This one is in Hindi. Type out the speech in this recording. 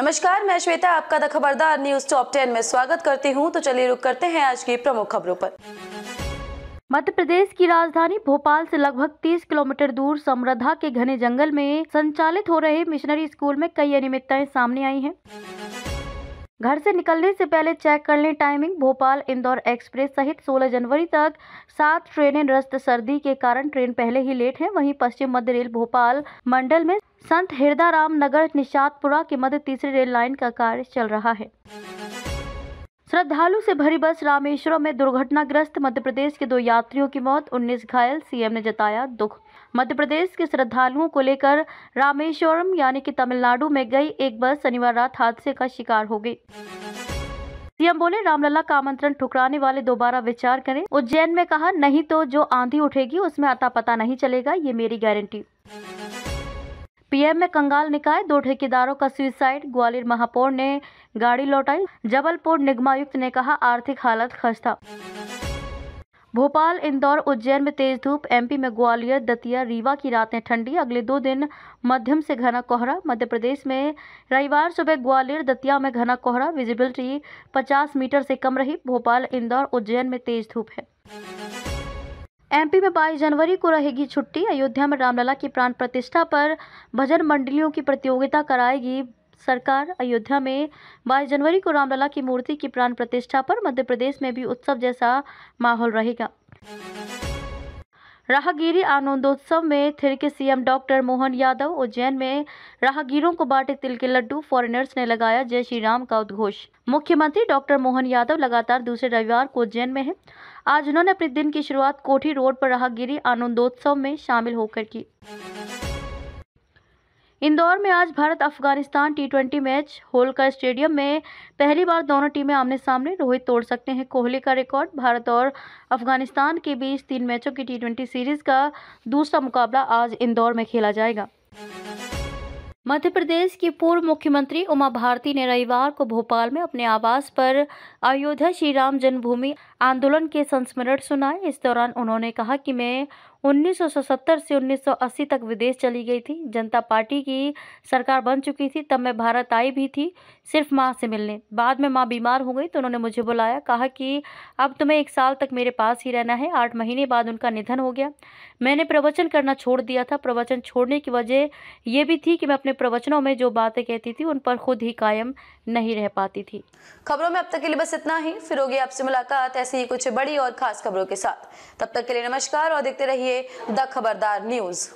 नमस्कार मैं श्वेता आपका द खबरदार न्यूज टॉप टेन में स्वागत करती हूँ तो चलिए रुक करते हैं आज की प्रमुख खबरों पर मध्य प्रदेश की राजधानी भोपाल से लगभग 30 किलोमीटर दूर समृद्धा के घने जंगल में संचालित हो रहे मिशनरी स्कूल में कई अनियमितताएं सामने आई हैं। घर से निकलने से पहले चेक कर लें टाइमिंग भोपाल इंदौर एक्सप्रेस सहित 16 जनवरी तक सात ट्रेनें रस्त सर्दी के कारण ट्रेन पहले ही लेट है वहीं पश्चिम मध्य रेल भोपाल मंडल में संत हृदय नगर निषादपुरा के मध्य तीसरी रेल लाइन का कार्य चल रहा है श्रद्धालु से भरी बस रामेश्वरम में दुर्घटनाग्रस्त मध्य प्रदेश के दो यात्रियों की मौत 19 घायल सीएम ने जताया दुख मध्य प्रदेश के श्रद्धालुओं को लेकर रामेश्वरम यानी कि तमिलनाडु में गई एक बस शनिवार रात हादसे का शिकार हो गई सीएम बोले रामलला का आमंत्रण ठुकराने वाले दोबारा विचार करें उज्जैन में कहा नहीं तो जो आंधी उठेगी उसमें अता पता नहीं चलेगा ये मेरी गारंटी पीएम में कंगाल निकाय दो ठेकेदारों का सुसाइड ग्वालियर महापौर ने गाड़ी लौटाई जबलपुर निगमायुक्त ने कहा आर्थिक हालत खस्ता भोपाल इंदौर उज्जैन में तेज धूप एमपी में ग्वालियर दतिया रीवा की रातें ठंडी अगले दो दिन मध्यम से घना कोहरा मध्य प्रदेश में रविवार सुबह ग्वालियर दतिया में घना कोहरा विजिबिलिटी 50 मीटर से कम रही भोपाल इंदौर उज्जैन में तेज धूप है एमपी में 22 जनवरी को रहेगी छुट्टी अयोध्या में रामलला की प्राण प्रतिष्ठा पर भजन मंडलियों की प्रतियोगिता कराएगी सरकार अयोध्या में 22 जनवरी को रामलला की मूर्ति की प्राण प्रतिष्ठा पर मध्य प्रदेश में भी उत्सव जैसा माहौल रहेगा राहगीरी आनंदोत्सव में थिर के सीएम डॉक्टर मोहन यादव उज्जैन में राहगीरों को बांटे तिल के लड्डू फॉरेनर्स ने लगाया जय श्री राम का उद्घोष मुख्यमंत्री डॉक्टर मोहन यादव लगातार दूसरे रविवार को उज्जैन में है आज उन्होंने अपने दिन की शुरुआत कोठी रोड पर राहगीरी आनंदोत्सव में शामिल होकर की इंदौर में आज Bharat Afghanistan T twenty match Holkar stadium में पहली बार दोनों टीमें आमने सामने रोहित तोड़ सकते हैं कोहली का रिकॉर्ड भारत और अफगानिस्तान के बीच तीन मैचों की टी ट्वेंटी सीरीज का दूसरा मुकाबला आज इंदौर में खेला जाएगा मध्य प्रदेश की पूर्व मुख्यमंत्री उमा भारती ने रविवार को भोपाल में अपने आवास पर अयोध्या श्री राम जन्मभूमि आंदोलन के संस्मरण सुनाए इस दौरान उन्होंने कहा कि मैं 1970 से 1980 तक विदेश चली गई थी जनता पार्टी की सरकार बन चुकी थी तब मैं भारत आई भी थी सिर्फ माँ से मिलने बाद में माँ बीमार हो गई तो उन्होंने मुझे बुलाया कहा कि अब तुम्हें एक साल तक मेरे पास ही रहना है आठ महीने बाद उनका निधन हो गया मैंने प्रवचन करना छोड़ दिया था प्रवचन छोड़ने की वजह यह भी थी कि मैं अपने प्रवचनों में जो बातें कहती थी उन पर खुद ही कायम नहीं रह पाती थी खबरों में अब तक के लिए बस इतना ही फिर होगी आपसे मुलाकात ऐसी ही कुछ बड़ी और खास खबरों के साथ तब तक के लिए नमस्कार और देखते रहिए लिए द खबरदार न्यूज़